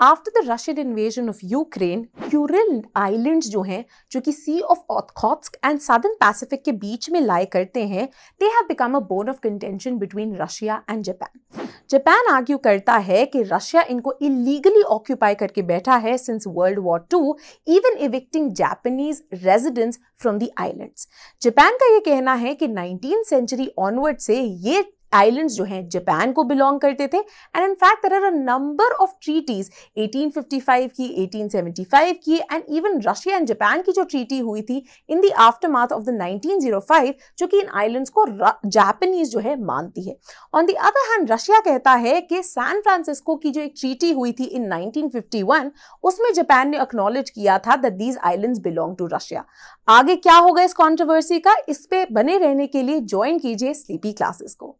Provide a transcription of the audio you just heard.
after the Russian invasion of Ukraine Ural islands जो हैं जो कि sea of Okhotsk and southern Pacific के बीच में लाए करते हैं they have become a bone of contention between Russia and Japan Japan argue करता है कि रशिया इनको इलीगली ऑक्यूपाई करके बैठा है since World War two even evicting Japanese residents from the islands Japan का ये कहना है कि नाइनटीन सेंचुरी ऑनवर्ड से ये आइलैंड्स जो हैं जापान को बिलोंग करते थे and in fact there are a number of treaties 1855 की 1875 की and even Russia and Japan की जो ट्रीटी हुई थी in the aftermath of the 1905 जो कि इन आइलैंड्स को जापानीज जो है मानती है on the other hand Russia कहता है कि सैन फ्रांसिस्को की जो एक ट्रीटी हुई थी इन 1951 उसमें जापान ने अक्नॉलेज किया था that these islands belong to Russia आगे क्या होगा इस कॉन्ट्रोवर्सी का इस पे बने रहने के लिए ज्वाइन कीजिए स्लीपी क्लासेस को